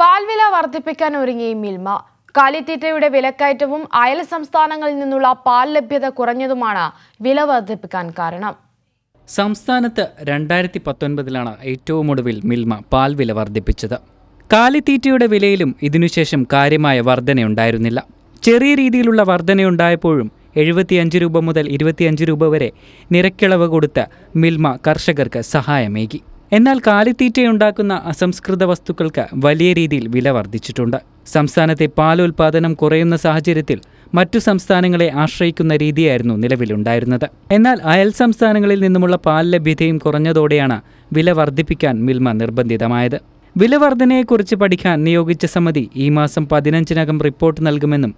പാൽവില വർദ്ധിപ്പിക്കാൻ ഒരുങ്ങി മിൽമ കാലിത്തീറ്റയുടെ വിലക്കയറ്റവും അയൽ സംസ്ഥാനങ്ങളിൽ നിന്നുള്ള പാൽ ലഭ്യത കുറഞ്ഞതുമാണ് വില വർദ്ധിപ്പിക്കാൻ കാരണം സംസ്ഥാനത്ത് രണ്ടായിരത്തി പത്തൊൻപതിലാണ് ഏറ്റവും ഒടുവിൽ മിൽമ പാൽ വില വർദ്ധിപ്പിച്ചത് കാലിത്തീറ്റയുടെ വിലയിലും ഇതിനുശേഷം കാര്യമായ വർധനയുണ്ടായിരുന്നില്ല ചെറിയ രീതിയിലുള്ള വർധനയുണ്ടായപ്പോഴും എഴുപത്തിയഞ്ച് രൂപ മുതൽ ഇരുപത്തിയഞ്ച് രൂപ വരെ നിരക്കിളവ് കൊടുത്ത് മിൽമ കർഷകർക്ക് സഹായമേകി എന്നാൽ കാലിത്തീറ്റയുണ്ടാക്കുന്ന അസംസ്കൃത വസ്തുക്കൾക്ക് വലിയ രീതിയിൽ വില വർദ്ധിച്ചിട്ടുണ്ട് സംസ്ഥാനത്തെ ഉൽപാദനം കുറയുന്ന സാഹചര്യത്തിൽ മറ്റു സംസ്ഥാനങ്ങളെ ആശ്രയിക്കുന്ന രീതിയായിരുന്നു നിലവിലുണ്ടായിരുന്നത് എന്നാൽ അയൽ സംസ്ഥാനങ്ങളിൽ നിന്നുമുള്ള പാൽ ലഭ്യതയും കുറഞ്ഞതോടെയാണ് വില വർദ്ധിപ്പിക്കാൻ മിൽമ നിർബന്ധിതമായത് വില വർധനയെക്കുറിച്ച് പഠിക്കാൻ നിയോഗിച്ച സമിതി ഈ മാസം പതിനഞ്ചിനകം റിപ്പോർട്ട് നൽകുമെന്നും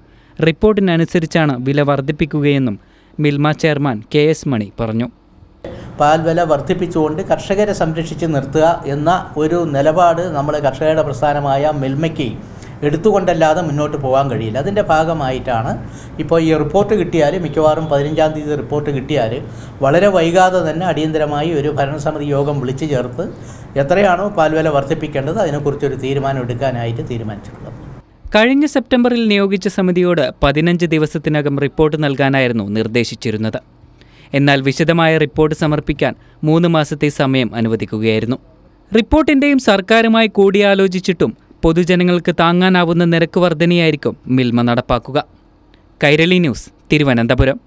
റിപ്പോർട്ടിനനുസരിച്ചാണ് വില വർദ്ധിപ്പിക്കുകയെന്നും Milma chairman K S Mani പറഞ്ഞു പാൽ വില വർദ്ധിപ്പിച്ചുകൊണ്ട് കർഷകരെ സംരക്ഷിച്ച് നിർത്തുക എന്ന ഒരു നിലപാട് നമ്മൾ കർഷകരുടെ പ്രസ്ഥാനമായ മിൽമയ്ക്ക് എടുത്തുകൊണ്ടല്ലാതെ മുന്നോട്ട് പോകാൻ കഴിയില്ല അതിൻ്റെ ഭാഗമായിട്ടാണ് ഇപ്പോൾ ഈ റിപ്പോർട്ട് കിട്ടിയാൽ മിക്കവാറും പതിനഞ്ചാം തീയതി റിപ്പോർട്ട് കിട്ടിയാൽ വളരെ വൈകാതെ തന്നെ അടിയന്തരമായി ഒരു ഭരണസമിതി യോഗം വിളിച്ചു ചേർത്ത് എത്രയാണോ പാൽവില വർദ്ധിപ്പിക്കേണ്ടത് അതിനെക്കുറിച്ചൊരു തീരുമാനം എടുക്കാനായിട്ട് തീരുമാനിച്ചിട്ടുള്ളത് കഴിഞ്ഞ സെപ്റ്റംബറിൽ നിയോഗിച്ച സമിതിയോട് പതിനഞ്ച് ദിവസത്തിനകം റിപ്പോർട്ട് നൽകാനായിരുന്നു നിർദ്ദേശിച്ചിരുന്നത് എന്നാൽ വിശദമായ റിപ്പോർട്ട് സമർപ്പിക്കാൻ മൂന്ന് മാസത്തെ സമയം അനുവദിക്കുകയായിരുന്നു റിപ്പോർട്ടിൻ്റെയും സർക്കാരുമായി കൂടിയാലോചിച്ചിട്ടും പൊതുജനങ്ങൾക്ക് താങ്ങാനാവുന്ന നിരക്ക് വർധനയായിരിക്കും മിൽമ നടപ്പാക്കുക കൈരളി ന്യൂസ് തിരുവനന്തപുരം